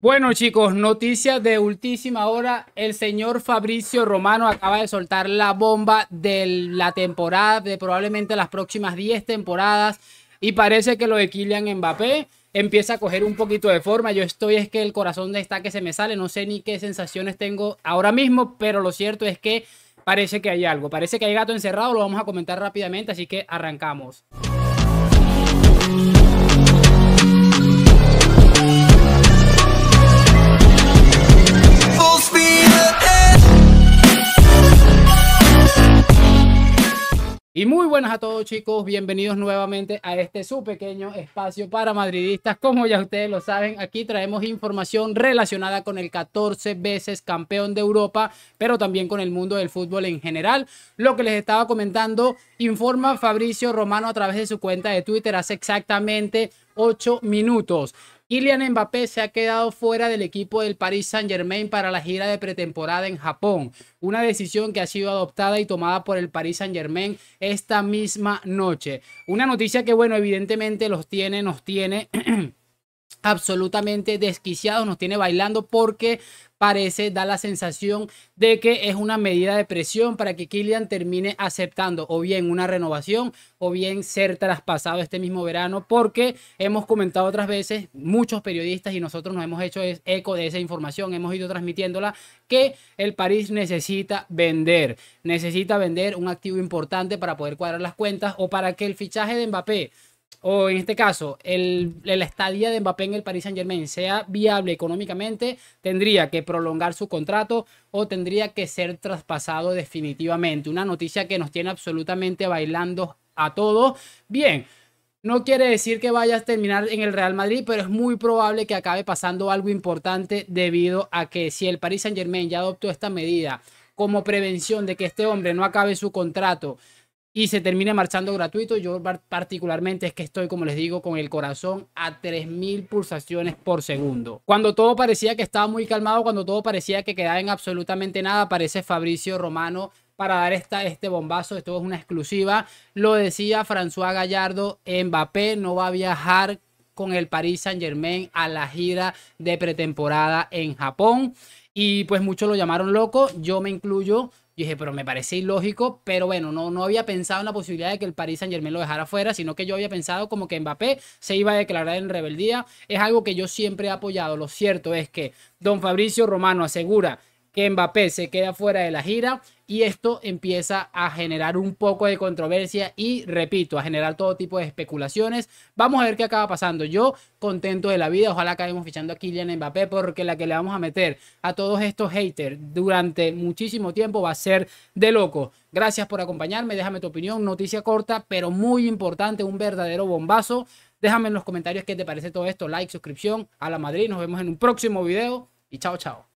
Bueno chicos, noticias de ultísima hora. El señor Fabricio Romano acaba de soltar la bomba de la temporada, de probablemente las próximas 10 temporadas. Y parece que lo de Kylian Mbappé empieza a coger un poquito de forma. Yo estoy es que el corazón está que se me sale. No sé ni qué sensaciones tengo ahora mismo, pero lo cierto es que parece que hay algo. Parece que hay gato encerrado, lo vamos a comentar rápidamente, así que arrancamos. Y muy buenas a todos chicos, bienvenidos nuevamente a este su pequeño espacio para madridistas. Como ya ustedes lo saben, aquí traemos información relacionada con el 14 veces campeón de Europa, pero también con el mundo del fútbol en general. Lo que les estaba comentando, informa Fabricio Romano a través de su cuenta de Twitter hace exactamente 8 minutos. Kylian Mbappé se ha quedado fuera del equipo del Paris Saint-Germain para la gira de pretemporada en Japón, una decisión que ha sido adoptada y tomada por el Paris Saint-Germain esta misma noche. Una noticia que bueno, evidentemente los tiene, nos tiene absolutamente desquiciados, nos tiene bailando porque parece, da la sensación de que es una medida de presión para que Kylian termine aceptando o bien una renovación o bien ser traspasado este mismo verano, porque hemos comentado otras veces, muchos periodistas y nosotros nos hemos hecho eco de esa información, hemos ido transmitiéndola, que el París necesita vender, necesita vender un activo importante para poder cuadrar las cuentas o para que el fichaje de Mbappé o en este caso, el, estadía de Mbappé en el Paris Saint Germain sea viable económicamente, tendría que prolongar su contrato o tendría que ser traspasado definitivamente. Una noticia que nos tiene absolutamente bailando a todos. Bien, no quiere decir que vaya a terminar en el Real Madrid, pero es muy probable que acabe pasando algo importante debido a que si el Paris Saint Germain ya adoptó esta medida como prevención de que este hombre no acabe su contrato y se termine marchando gratuito. Yo particularmente es que estoy, como les digo, con el corazón a 3.000 pulsaciones por segundo. Cuando todo parecía que estaba muy calmado, cuando todo parecía que quedaba en absolutamente nada, aparece Fabricio Romano para dar esta, este bombazo. Esto es una exclusiva. Lo decía François Gallardo, Mbappé no va a viajar con el Paris Saint Germain a la gira de pretemporada en Japón. Y pues muchos lo llamaron loco, yo me incluyo. Y dije, pero me parece ilógico, pero bueno, no, no había pensado en la posibilidad de que el Paris Saint Germain lo dejara fuera, sino que yo había pensado como que Mbappé se iba a declarar en rebeldía. Es algo que yo siempre he apoyado. Lo cierto es que don Fabricio Romano asegura que Mbappé se queda fuera de la gira y esto empieza a generar un poco de controversia y, repito, a generar todo tipo de especulaciones. Vamos a ver qué acaba pasando. Yo contento de la vida, ojalá acabemos fichando a Kylian Mbappé porque la que le vamos a meter a todos estos haters durante muchísimo tiempo va a ser de loco. Gracias por acompañarme, déjame tu opinión, noticia corta, pero muy importante, un verdadero bombazo. Déjame en los comentarios qué te parece todo esto, like, suscripción, a la Madrid, nos vemos en un próximo video y chao, chao.